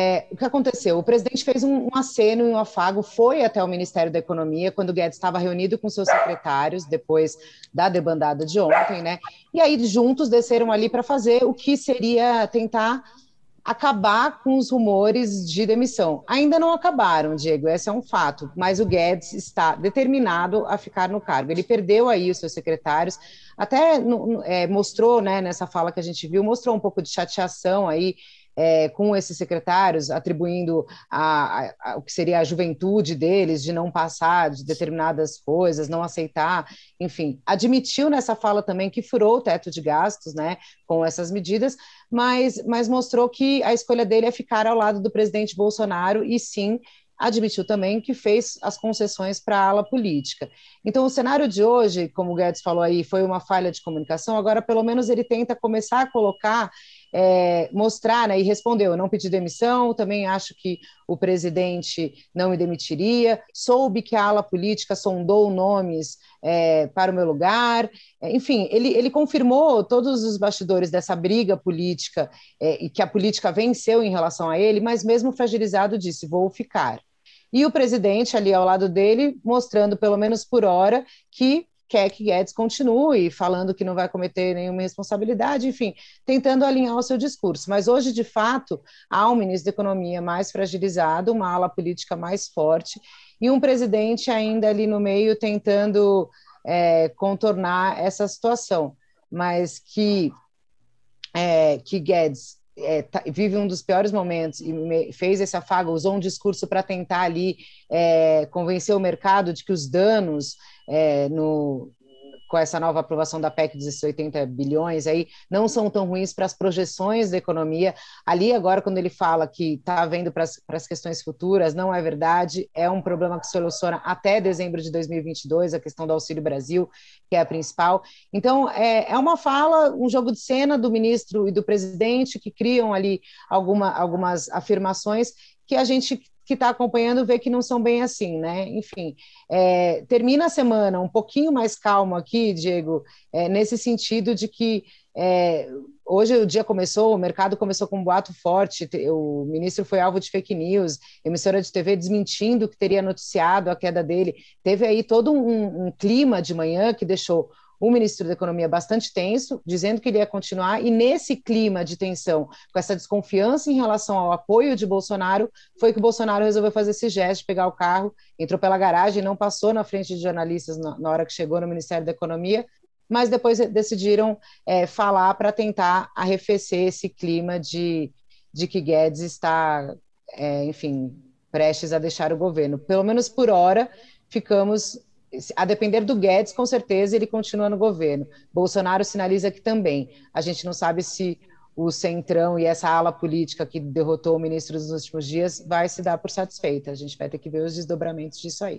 É, o que aconteceu? O presidente fez um, um aceno e um afago, foi até o Ministério da Economia, quando o Guedes estava reunido com seus secretários, depois da debandada de ontem, né? E aí, juntos, desceram ali para fazer o que seria tentar acabar com os rumores de demissão. Ainda não acabaram, Diego, esse é um fato, mas o Guedes está determinado a ficar no cargo. Ele perdeu aí os seus secretários, até é, mostrou, né, nessa fala que a gente viu, mostrou um pouco de chateação aí é, com esses secretários, atribuindo a, a, a, o que seria a juventude deles, de não passar de determinadas coisas, não aceitar, enfim. Admitiu nessa fala também que furou o teto de gastos né, com essas medidas, mas, mas mostrou que a escolha dele é ficar ao lado do presidente Bolsonaro e sim admitiu também que fez as concessões para a ala política. Então, o cenário de hoje, como o Guedes falou aí, foi uma falha de comunicação, agora pelo menos ele tenta começar a colocar é, mostrar, né, e respondeu, não pedi demissão, também acho que o presidente não me demitiria, soube que a ala política sondou nomes é, para o meu lugar, é, enfim, ele, ele confirmou todos os bastidores dessa briga política é, e que a política venceu em relação a ele, mas mesmo fragilizado disse, vou ficar. E o presidente ali ao lado dele, mostrando, pelo menos por hora, que quer que Guedes continue falando que não vai cometer nenhuma responsabilidade, enfim, tentando alinhar o seu discurso. Mas hoje, de fato, há um ministro da Economia mais fragilizado, uma ala política mais forte e um presidente ainda ali no meio tentando é, contornar essa situação, mas que é, que Guedes é, tá, vive um dos piores momentos e me, fez esse afago, usou um discurso para tentar ali é, convencer o mercado de que os danos é, no, com essa nova aprovação da PEC dos 80 bilhões aí não são tão ruins para as projeções da economia. Ali agora, quando ele fala que está vendo para as questões futuras, não é verdade, é um problema que soluciona até dezembro de 2022, a questão do Auxílio Brasil, que é a principal. Então, é, é uma fala, um jogo de cena do ministro e do presidente que criam ali alguma, algumas afirmações que a gente que está acompanhando vê que não são bem assim, né? Enfim, é, termina a semana um pouquinho mais calmo aqui, Diego, é, nesse sentido de que é, hoje o dia começou, o mercado começou com um boato forte, o ministro foi alvo de fake news, emissora de TV desmentindo que teria noticiado a queda dele. Teve aí todo um, um clima de manhã que deixou o ministro da Economia bastante tenso, dizendo que ele ia continuar, e nesse clima de tensão, com essa desconfiança em relação ao apoio de Bolsonaro, foi que Bolsonaro resolveu fazer esse gesto, pegar o carro, entrou pela garagem, não passou na frente de jornalistas na hora que chegou no Ministério da Economia, mas depois decidiram é, falar para tentar arrefecer esse clima de, de que Guedes está, é, enfim, prestes a deixar o governo. Pelo menos por hora, ficamos a depender do Guedes, com certeza ele continua no governo. Bolsonaro sinaliza que também. A gente não sabe se o centrão e essa ala política que derrotou o ministro nos últimos dias vai se dar por satisfeita. A gente vai ter que ver os desdobramentos disso aí.